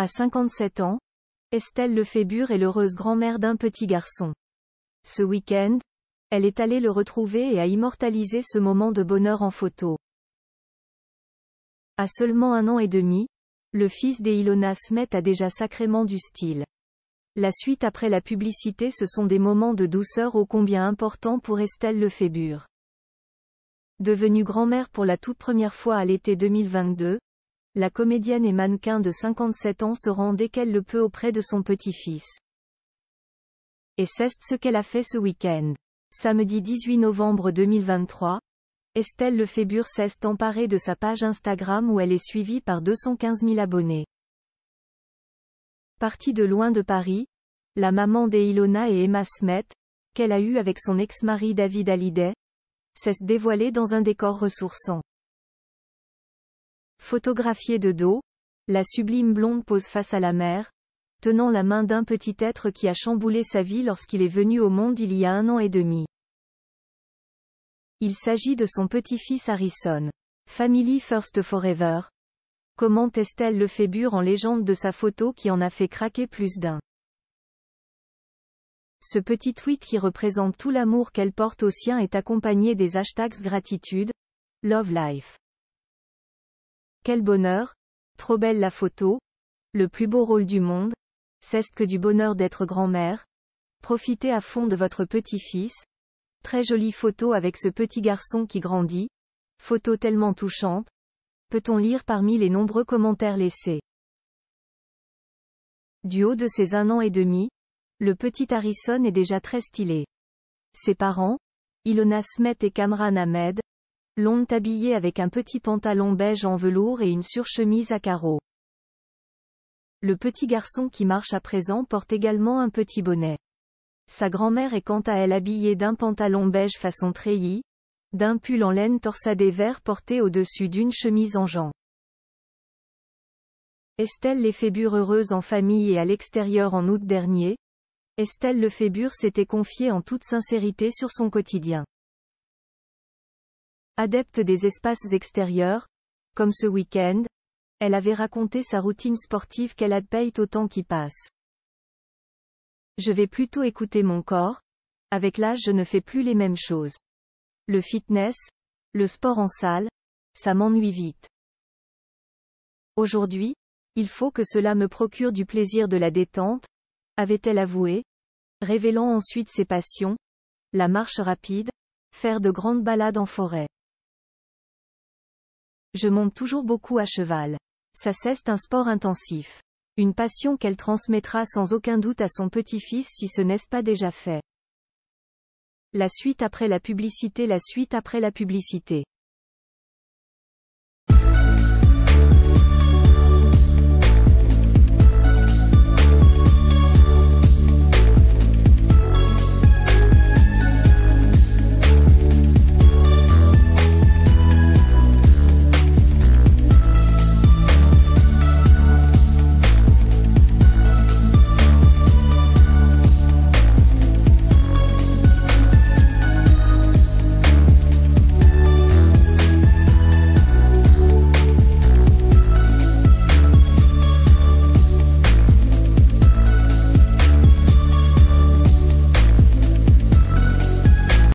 À 57 ans, Estelle Lefébure est l'heureuse grand-mère d'un petit garçon. Ce week-end, elle est allée le retrouver et a immortalisé ce moment de bonheur en photo. À seulement un an et demi, le fils d'Eilona Smet a déjà sacrément du style. La suite après la publicité ce sont des moments de douceur ô combien importants pour Estelle Lefébure. Devenue grand-mère pour la toute première fois à l'été 2022, la comédienne et mannequin de 57 ans se rend dès qu'elle le peut auprès de son petit-fils. Et c'est ce qu'elle a fait ce week-end. Samedi 18 novembre 2023, Estelle Lefébure cesse emparée de sa page Instagram où elle est suivie par 215 000 abonnés. Partie de loin de Paris, la maman d'Eilona et Emma Smet, qu'elle a eue avec son ex-mari David Hallyday, s'est dévoilée dans un décor ressourçant. Photographiée de dos, la sublime blonde pose face à la mer, tenant la main d'un petit être qui a chamboulé sa vie lorsqu'il est venu au monde il y a un an et demi. Il s'agit de son petit-fils Harrison. Family First Forever. Comment le Lefébure en légende de sa photo qui en a fait craquer plus d'un. Ce petit tweet qui représente tout l'amour qu'elle porte au sien est accompagné des hashtags gratitude, love life. Quel bonheur Trop belle la photo Le plus beau rôle du monde C'est ce que du bonheur d'être grand-mère Profitez à fond de votre petit-fils Très jolie photo avec ce petit garçon qui grandit Photo tellement touchante Peut-on lire parmi les nombreux commentaires laissés Du haut de ses un an et demi, le petit Harrison est déjà très stylé. Ses parents, Ilona Smet et Kamran Ahmed, longue habillée avec un petit pantalon beige en velours et une surchemise à carreaux. Le petit garçon qui marche à présent porte également un petit bonnet. Sa grand-mère est quant à elle habillée d'un pantalon beige façon treillis, d'un pull en laine torsadé vert porté au-dessus d'une chemise en jean. Estelle Fébures heureuse en famille et à l'extérieur en août dernier, Estelle Lefebure s'était confiée en toute sincérité sur son quotidien. Adepte des espaces extérieurs, comme ce week-end, elle avait raconté sa routine sportive qu'elle adpaye au temps qui passe. Je vais plutôt écouter mon corps. Avec l'âge je ne fais plus les mêmes choses. Le fitness, le sport en salle, ça m'ennuie vite. Aujourd'hui, il faut que cela me procure du plaisir de la détente, avait-elle avoué, révélant ensuite ses passions, la marche rapide, faire de grandes balades en forêt. Je monte toujours beaucoup à cheval. Ça c'est un sport intensif. Une passion qu'elle transmettra sans aucun doute à son petit-fils si ce n'est pas déjà fait. La suite après la publicité La suite après la publicité